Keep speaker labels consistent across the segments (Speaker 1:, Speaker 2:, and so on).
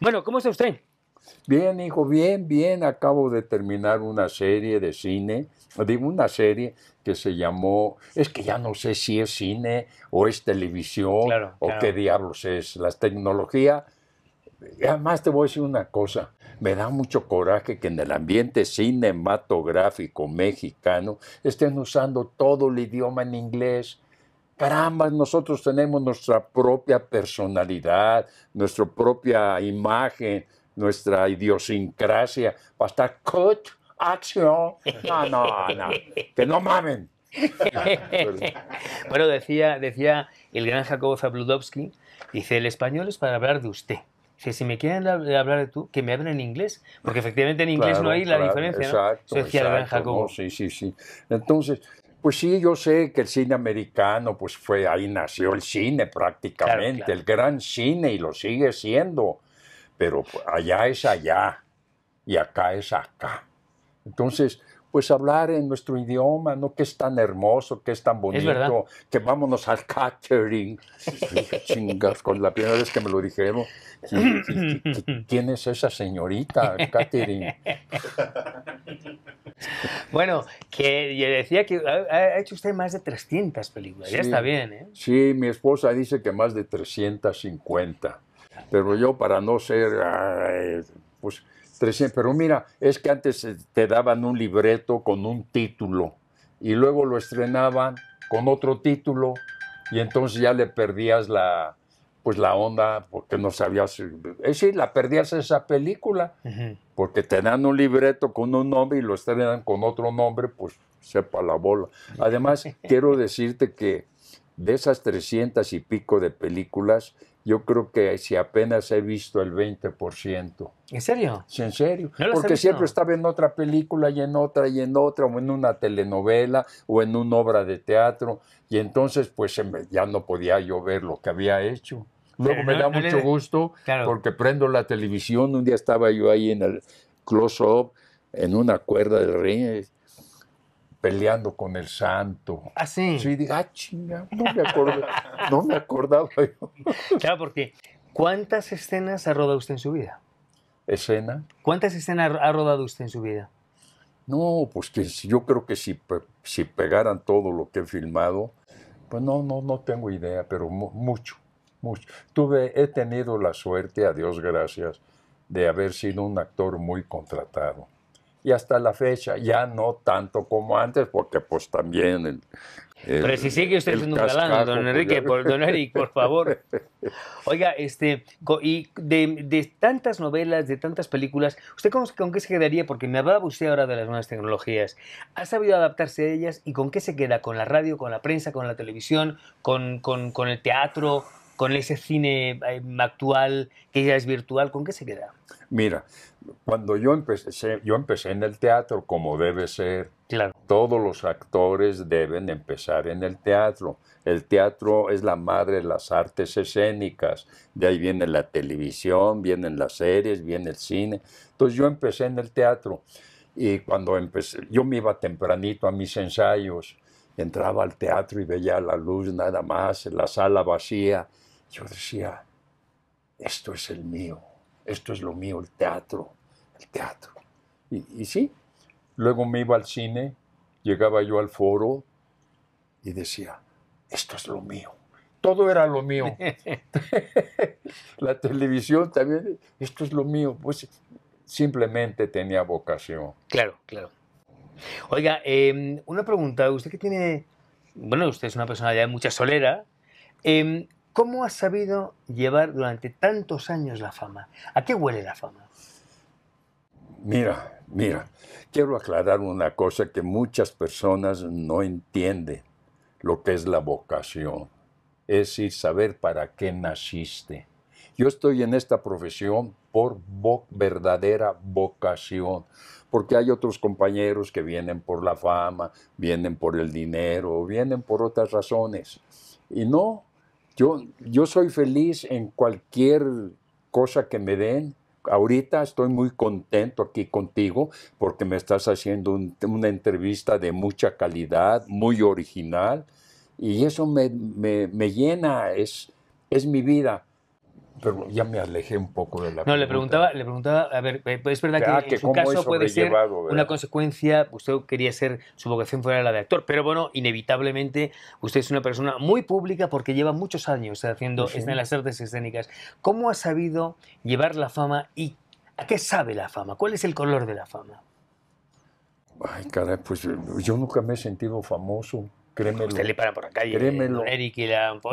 Speaker 1: Bueno, ¿cómo está usted? Bien, hijo, bien, bien. Acabo de terminar una serie de cine, digo una serie que se llamó, es que ya no sé si es cine o es televisión o qué diablos es, las tecnología. Eh, además te voy a decir una cosa, me da mucho coraje que en el ambiente cinematográfico mexicano estén usando todo el idioma en inglés Caramba, nosotros tenemos nuestra propia personalidad, nuestra propia imagen, nuestra idiosincrasia. Hasta cut, acción.
Speaker 2: No, no, no. Que no mamen. bueno, decía, decía el gran Jacobo Zabludowski, dice, el español es para hablar de usted. Si, si me quieren hablar de tú, que me hablen en inglés, porque efectivamente en inglés no hay la diferencia. Exacto, ¿no? decía el gran Jacobo.
Speaker 1: sí, sí, sí. Entonces, pues sí, yo sé que el cine americano, pues fue ahí nació el cine prácticamente, el gran cine y lo sigue siendo, pero allá es allá y acá es acá. Entonces, pues hablar en nuestro idioma, ¿no? Que es tan hermoso, que es tan bonito, que vámonos al catering. Chingas, con la primera vez que me lo dijeron, ¿quién es esa señorita, catering?
Speaker 2: bueno, que decía que ha hecho usted más de 300 películas, ya está bien, ¿eh?
Speaker 1: Sí, mi esposa dice que más de 350, pero yo para no ser, pues pero mira, es que antes eh, te daban un libreto con un título y luego lo estrenaban con otro título y entonces ya le perdías la pues la onda porque no sabías es eh, decir la perdías esa película porque te dan un libreto con un nombre y lo estrenan con otro nombre pues sepa la bola además quiero decirte que de esas 300 y pico de películas yo creo que si apenas he visto el 20%. ¿En serio? Sí, en serio. Porque siempre estaba en otra película y en otra y en otra, o en una telenovela, o en una obra de teatro, y entonces pues ya no podía yo ver lo que había hecho.
Speaker 2: Luego me da mucho
Speaker 1: gusto porque prendo la televisión. Un día estaba yo ahí en el close-up, en una cuerda del reyes peleando con el santo. Ah, sí. Sí, ah, chinga, no me acordaba, no me acordaba yo.
Speaker 2: Claro, porque ¿cuántas escenas ha rodado usted en su vida? ¿Escena? ¿Cuántas escenas ha rodado usted en su vida? No, pues
Speaker 1: que yo creo que si, si pegaran todo lo que he filmado,
Speaker 2: pues no, no, no
Speaker 1: tengo idea, pero mucho, mucho. Tuve, he tenido la suerte, a Dios gracias, de haber sido un actor muy contratado y hasta la fecha, ya no tanto como antes, porque pues también el, Pero si sigue usted siendo un galán, don pues, Enrique, por, don Eric, por
Speaker 2: favor. Oiga, este, y de, tantas novelas, de tantas películas, ¿usted con, con, qué se quedaría? Porque me hablaba usted ahora de las nuevas tecnologías. ¿Ha sabido adaptarse a ellas y con qué se queda? ¿Con la radio, con la prensa, con la televisión, con, con el teatro, con ese cine em, actual que ya es virtual, ¿con qué se queda?
Speaker 1: Mira, cuando yo empecé, yo empecé en el teatro como debe ser. Claro. Todos los actores deben empezar en el teatro. El teatro es la madre de las artes escénicas. De ahí viene la televisión, vienen las series, viene el cine. Entonces yo empecé en el teatro y cuando empecé, yo me iba tempranito a mis ensayos entraba al teatro y veía la luz nada más, en la sala vacía. Yo decía, esto es el mío, esto es lo mío, el teatro, el teatro. Y, y sí, luego me iba al cine, llegaba yo al foro y decía, esto es lo mío. Todo era lo mío. la televisión también, esto es lo mío. Pues simplemente tenía vocación.
Speaker 2: Claro, claro. Oiga, em, una pregunta. Usted que tiene. Bueno, usted es una persona ya de mucha solera. Em, ¿Cómo ha sabido llevar durante tantos años la fama? ¿A qué huele la fama?
Speaker 1: Mira, mira, quiero aclarar una cosa que muchas personas no entienden, lo que es la vocación. Es decir, saber para qué naciste. Yo estoy en esta profesión por verdadera vocación porque hay otros compañeros que vienen por la fama, vienen por el dinero, vienen por otras razones. Y no, yo, yo soy feliz en cualquier cosa que me den. Ahorita estoy muy contento aquí contigo porque me estás haciendo una entrevista de mucha calidad, muy original, y eso me, me llena, es, es mi vida pero ya me alejé un poco de la. No, le
Speaker 2: preguntaba, le preguntaba, a ver, eh, es verdad que, en su caso puede ser una consecuencia. Usted quería ser su vocación fuera la de actor, pero bueno, inevitablemente usted es una persona muy pública porque lleva muchos años haciendo sí. las artes escénicas. ¿Cómo ha sabido llevar la fama y a qué sabe la fama? ¿Cuál es el color de la fama?
Speaker 1: Ay, caray, pues eh, yo nunca me he sentido famoso. Créemelo.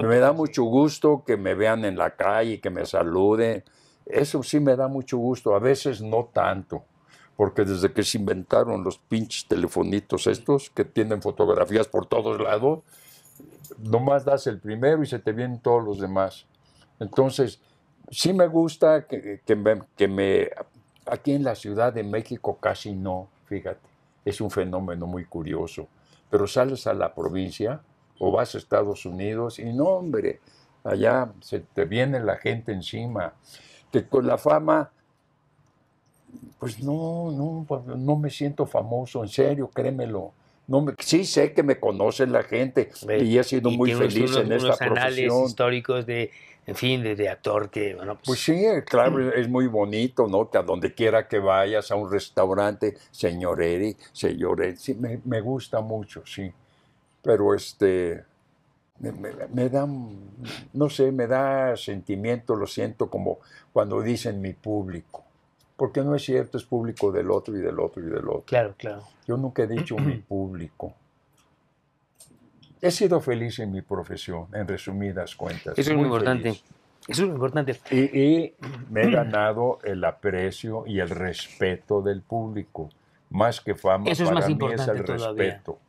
Speaker 1: me da mucho gusto que me vean en la calle, que me saluden. Eso sí me da mucho gusto. A veces no tanto. Porque desde que se inventaron los pinches telefonitos estos que tienen fotografías por todos lados, nomás das el primero y se te vienen todos los demás. Entonces, sí me gusta que, que me... Aquí en la Ciudad de México casi no, fíjate. Es un fenómeno muy curioso pero sales a la provincia o vas a Estados Unidos y no, hombre, allá se te viene la gente encima, con la fama, pues no, no, no me siento famoso, en serio, créemelo. No sí sé que me conoce la gente y he sido muy feliz en unos esta profesión.
Speaker 2: históricos de, en fin, de, de actor que, pues, pues... sí,
Speaker 1: eh, claro, es muy bonito, ¿no? Que a donde quiera que vayas, a un restaurante, señor Eri, señor Eri, sí, me, gusta mucho, sí. Pero este, me, da, no sé, me da sentimiento, lo siento, como cuando dicen mi público. Porque no es cierto, es público del otro y del otro y del otro. Claro, claro. Yo nunca he dicho mi público. He sido feliz en mi profesión, en resumidas cuentas. Eso es muy importante. Eso es muy importante. Y, me he ganado el aprecio y el respeto del público. Más que fama, Eso es más importante es el respeto.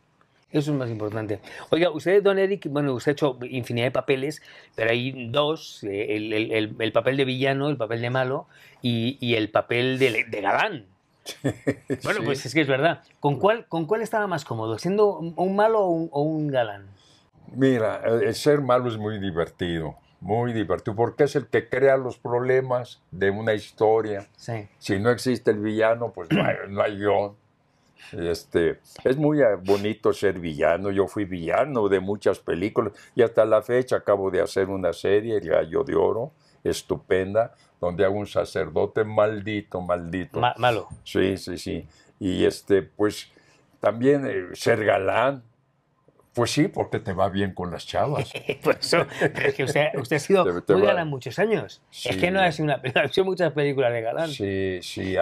Speaker 2: Eso es más importante. Oiga, usted, don Eric, bueno, usted ha hecho infinidad de papeles, pero hay dos, eh, el, papel de villano, el papel de malo y, el papel de, galán. Bueno, pues es que es verdad. ¿Con cuál, ¿Con cuál estaba más cómodo? ¿Siendo un malo o un, galán?
Speaker 1: Mira, el ser malo es muy divertido, muy divertido, porque es el que crea los problemas de una historia. Si no existe el villano, pues no hay, no hay guión. Este, es muy eh, bonito ser villano, yo fui villano de muchas películas y hasta la fecha acabo de hacer una serie, El Gallo de Oro, estupenda, donde hago un sacerdote maldito, maldito. malo. Sí, sí, sí. Y este, pues también eh, ser galán, pues sí, porque te va bien con las chavas.
Speaker 2: que usted, ha sido muy galán muchos años. Es que no ha sido una ha hecho muchas películas de galán. Sí, sí.